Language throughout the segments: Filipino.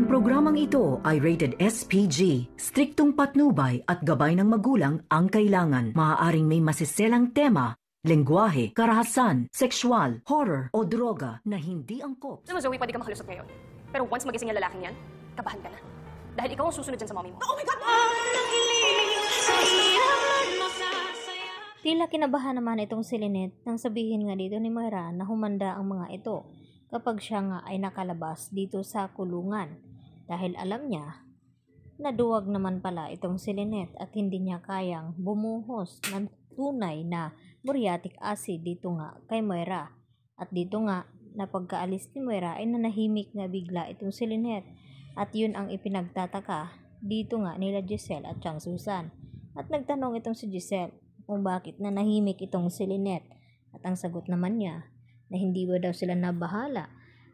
Ang programang ito ay rated SPG. Striktong patnubay at gabay ng magulang ang kailangan. Maaaring may masiselang tema lengguwahe, karahasan, sexual, horror o droga na hindi angkop. Alam Zoe, pwede ka makalusot ngayon. Pero once magising ang lalaking yan, kabahan ka na. Dahil ikaw ang susunod dyan sa mommy mo. Oh my God! Tila kinabahan naman itong si Lynette nang sabihin nga dito ni Moira na humanda ang mga ito kapag siya nga ay nakalabas dito sa kulungan dahil alam niya na duwag naman pala itong si Lynette at hindi niya kayang bumuhos ng tunay na muriatic acid dito nga kay Moira. At dito nga, na pagkaalis ni Moira ay nanahimik nga bigla itong si Lynette. At yun ang ipinagtataka dito nga nila Giselle at Chang Susan. At nagtanong itong si Giselle kung bakit nanahimik itong si Lynette. At ang sagot naman niya na hindi ba daw sila nabahala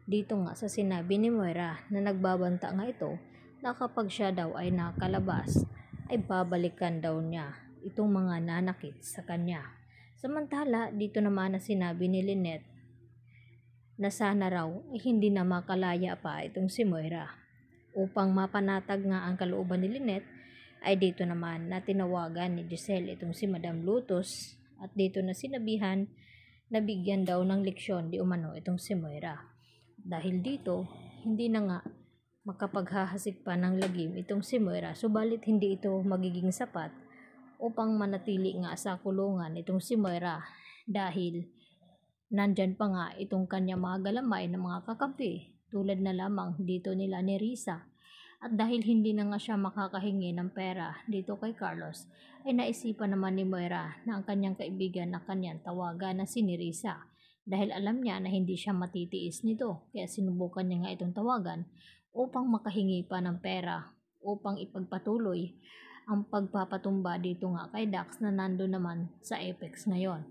dito nga sa sinabi ni Moira na nagbabanta nga ito na kapag siya daw ay nakalabas ay babalikan daw niya itong mga nanakit sa kanya. Samantala, dito naman na sinabi ni Lynette na sana raw ay eh, hindi na makalaya pa itong si Moira. Upang mapanatag nga ang kalooban ni Lynette ay dito naman na tinawagan ni Giselle itong si Madam Lutos at dito na sinabihan na bigyan daw ng leksyon di umano itong si Moira. Dahil dito, hindi na nga makapaghahasik pa ng lagim itong si Moira subalit hindi ito magiging sapat upang manatili nga sa kulungan itong si Moira dahil nandyan pa nga itong kanya mga galamay ng mga kakampi tulad na lamang dito nila ni Risa at dahil hindi na nga siya makakahingi ng pera dito kay Carlos, ay naisipan naman ni Moira na ang kanyang kaibigan na kanyang tawagan na si Nerissa dahil alam niya na hindi siya matitiis nito kaya sinubukan niya nga itong tawagan upang makahingi pa ng pera upang ipagpatuloy ang pagpapatumba dito nga kay Dax na nando naman sa Apex ngayon.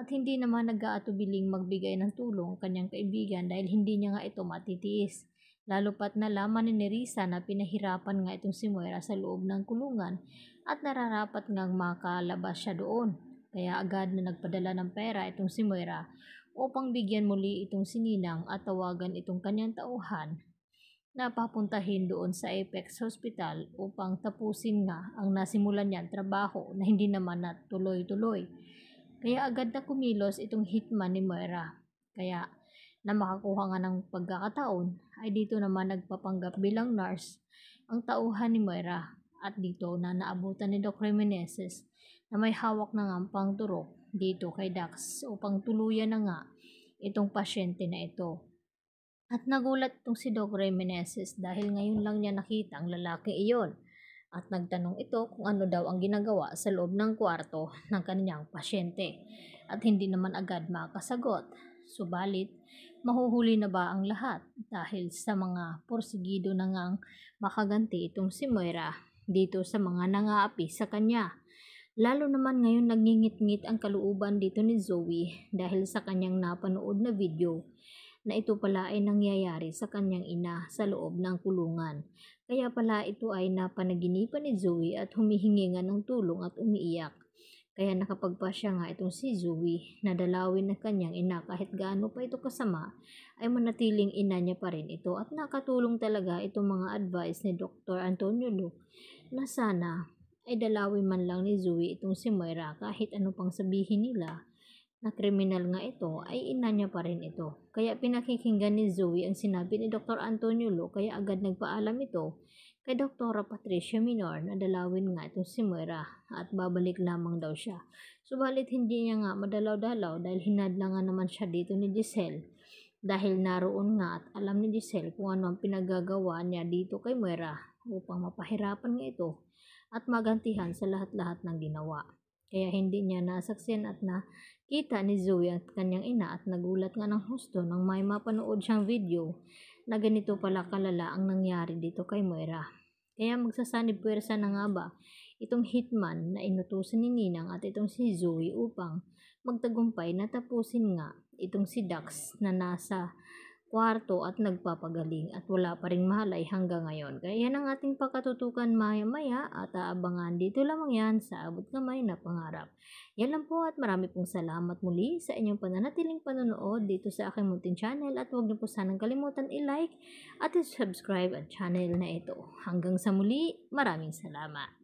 At hindi naman nag-aatubiling magbigay ng tulong kanyang kaibigan dahil hindi niya nga ito matitiis. Lalo pat nalaman ni Nerissa na pinahirapan nga itong si Moira sa loob ng kulungan at nararapat ngang makalabas siya doon. Kaya agad na nagpadala ng pera itong si Moira upang bigyan muli itong sininang at tawagan itong kanyang tauhan na papuntahin doon sa Apex Hospital upang tapusin nga ang nasimulan niyang trabaho na hindi naman natuloy-tuloy. Kaya agad na kumilos itong hitman ni Moira. Kaya na makakuha nga ng pagkakataon ay dito naman nagpapanggap bilang nurse ang tauhan ni Moira at dito na naabutan ni Doc Remeneses na may hawak na ng ampang turok dito kay Dax upang tuluyan na nga itong pasyente na ito. At nagulat itong si Doc Remeneses dahil ngayon lang niya nakita ang lalaki iyon at nagtanong ito kung ano daw ang ginagawa sa loob ng kwarto ng kanyang pasyente at hindi naman agad makasagot. Subalit, mahuhuli na ba ang lahat dahil sa mga porsigido na ngang makaganti itong si Moira dito sa mga nangaapi sa kanya Lalo naman ngayon nagngingit-ngit ang kaluuban dito ni Zoe dahil sa kanyang napanood na video na ito pala ay nangyayari sa kanyang ina sa loob ng kulungan. Kaya pala ito ay napanaginipan ni Zoe at humihingi nga ng tulong at umiiyak. Kaya nakapagpa siya nga itong si Zoe na dalawin ng kanyang ina kahit gaano pa ito kasama ay manatiling ina niya pa rin ito at nakatulong talaga itong mga advice ni Dr. Antonio Luke na sana ay dalawin man lang ni Zoe itong si Moira kahit ano pang sabihin nila na kriminal nga ito ay ina niya pa rin ito. Kaya pinakikinggan ni Zoe ang sinabi ni Dr. Antonio Lo kaya agad nagpaalam ito kay Dr. Patricia Minor na dalawin nga itong si Moira at babalik lamang daw siya. Subalit hindi niya nga madalaw-dalaw dahil hinadlangan naman siya dito ni Giselle dahil naroon nga at alam ni Giselle kung ano ang pinagagawa niya dito kay Moira upang mapahirapan niya ito at magantihan sa lahat-lahat ng ginawa. Kaya hindi niya nasaksiyan at nakita ni Zoe at kanyang ina at nagulat nga ng husto nang may mapanood siyang video na ganito pala kalala ang nangyari dito kay Moira. Kaya magsasanib puwersa na nga ba itong hitman na inutusan ni Ninang at itong si Zoe upang magtagumpay na tapusin nga itong si Dax na nasa kwarto at nagpapagaling at wala pa rin mahalay hanggang ngayon. Kaya yan ang ating pakatutukan maya-maya at aabangan dito lamang yan sa abot kamay na pangarap. Yan lang po at marami pong salamat muli sa inyong pananatiling panonood dito sa aking Muntin Channel at huwag niyo po sanang kalimutan i-like at subscribe ang channel na ito. Hanggang sa muli, maraming salamat.